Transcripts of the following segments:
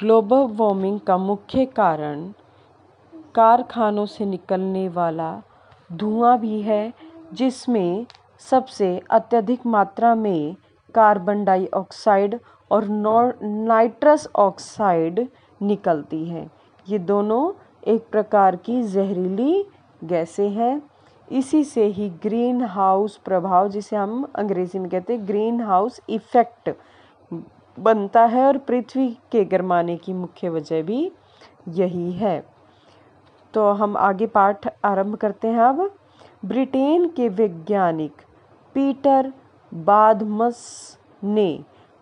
global warming का मुख्य कारण कारखानों से निकलने वाला धुआँ भी है जिसमें सबसे अत्यधिक मात्रा में कार्बन डाइऑक्साइड और नाइट्रस ऑक्साइड निकलती है ये दोनों एक प्रकार की जहरीली गैसें हैं इसी से ही ग्रीन हाउस प्रभाव जिसे हम अंग्रेजी में कहते हैं ग्रीन हाउस इफ़ेक्ट बनता है और पृथ्वी के गर्माने की मुख्य वजह भी यही है तो हम आगे पाठ आरंभ करते हैं अब ब्रिटेन के वैज्ञानिक पीटर बादमस ने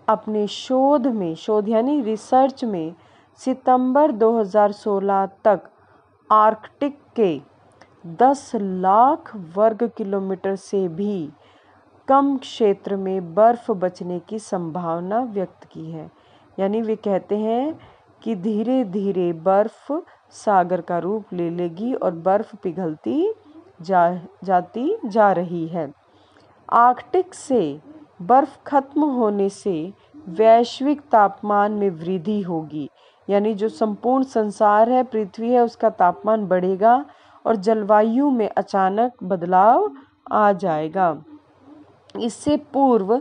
अपने शोध में शोध यानी रिसर्च में सितंबर 2016 तक आर्कटिक के 10 लाख वर्ग किलोमीटर से भी कम क्षेत्र में बर्फ बचने की संभावना व्यक्त की है यानी वे कहते हैं कि धीरे धीरे बर्फ सागर का रूप ले लेगी और बर्फ पिघलती जा जाती जा रही है आर्कटिक से बर्फ खत्म होने से वैश्विक तापमान में वृद्धि होगी यानी जो संपूर्ण संसार है पृथ्वी है उसका तापमान बढ़ेगा और जलवायु में अचानक बदलाव आ जाएगा इससे पूर्व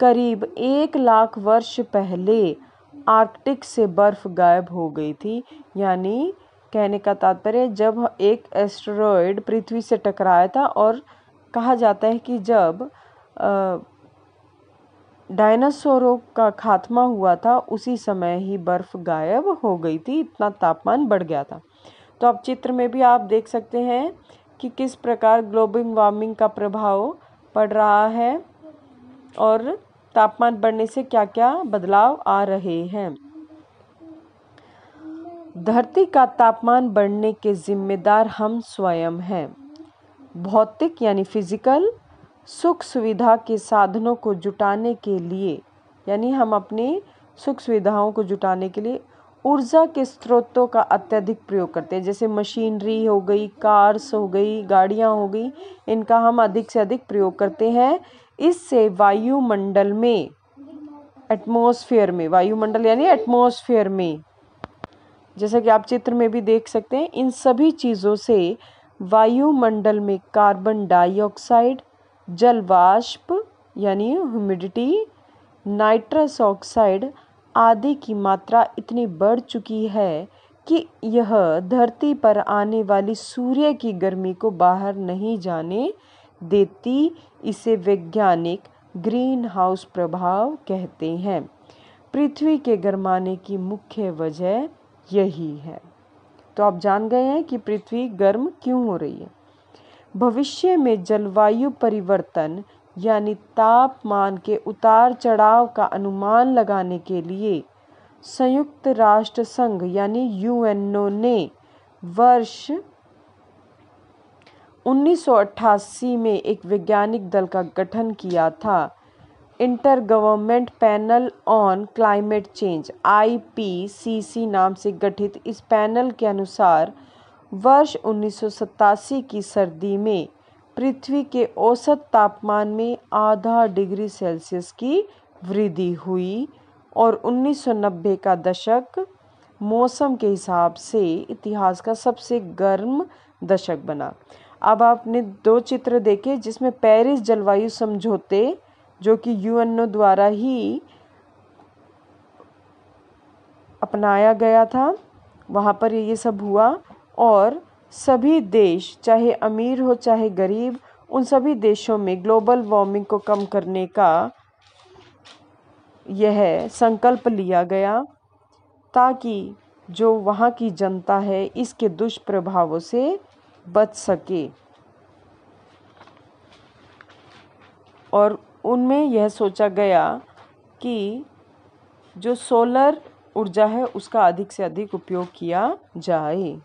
करीब एक लाख वर्ष पहले आर्कटिक से बर्फ़ गायब हो गई थी यानी कहने का तात्पर्य जब एक एस्ट्रॉयड पृथ्वी से टकराया था और कहा जाता है कि जब डायनासोरों का खात्मा हुआ था उसी समय ही बर्फ़ गायब हो गई थी इतना तापमान बढ़ गया था तो अब चित्र में भी आप देख सकते हैं कि किस प्रकार ग्लोबल वार्मिंग का प्रभाव पड़ रहा है और तापमान बढ़ने से क्या क्या बदलाव आ रहे हैं धरती का तापमान बढ़ने के जिम्मेदार हम स्वयं हैं भौतिक यानी फिजिकल सुख सुविधा के साधनों को जुटाने के लिए यानी हम अपनी सुख सुविधाओं को जुटाने के लिए ऊर्जा के स्रोतों का अत्यधिक प्रयोग करते हैं जैसे मशीनरी हो गई कार्स हो गई गाड़ियाँ हो गई इनका हम अधिक से अधिक प्रयोग करते हैं इससे वायुमंडल में एटमॉस्फेयर में वायुमंडल यानी एटमॉस्फेयर में जैसा कि आप चित्र में भी देख सकते हैं इन सभी चीज़ों से वायुमंडल में कार्बन डाइऑक्साइड जल वाष्प यानी ह्यूमिडिटी नाइट्रस ऑक्साइड आदि की मात्रा इतनी बढ़ चुकी है कि यह धरती पर आने वाली सूर्य की गर्मी को बाहर नहीं जाने देती इसे वैज्ञानिक ग्रीन हाउस प्रभाव कहते हैं पृथ्वी के गर्माने की मुख्य वजह यही है तो आप जान गए हैं कि पृथ्वी गर्म क्यों हो रही है भविष्य में जलवायु परिवर्तन यानी तापमान के उतार चढ़ाव का अनुमान लगाने के लिए संयुक्त राष्ट्र संघ यानी यूएनओ ने वर्ष 1988 में एक वैज्ञानिक दल का गठन किया था inter government panel on climate change IPCC नाम से गठित इस पैनल के अनुसार वर्ष उन्नीस की सर्दी में पृथ्वी के औसत तापमान में आधा डिग्री सेल्सियस की वृद्धि हुई और 1990 का दशक मौसम के हिसाब से इतिहास का सबसे गर्म दशक बना अब आपने दो चित्र देखे जिसमें पेरिस जलवायु समझौते जो कि यूएनओ द्वारा ही अपनाया गया था वहाँ पर ये सब हुआ और सभी देश चाहे अमीर हो चाहे गरीब उन सभी देशों में ग्लोबल वार्मिंग को कम करने का यह संकल्प लिया गया ताकि जो वहाँ की जनता है इसके दुष्प्रभावों से बच सके और उनमें यह सोचा गया कि जो सोलर ऊर्जा है उसका अधिक से अधिक उपयोग किया जाए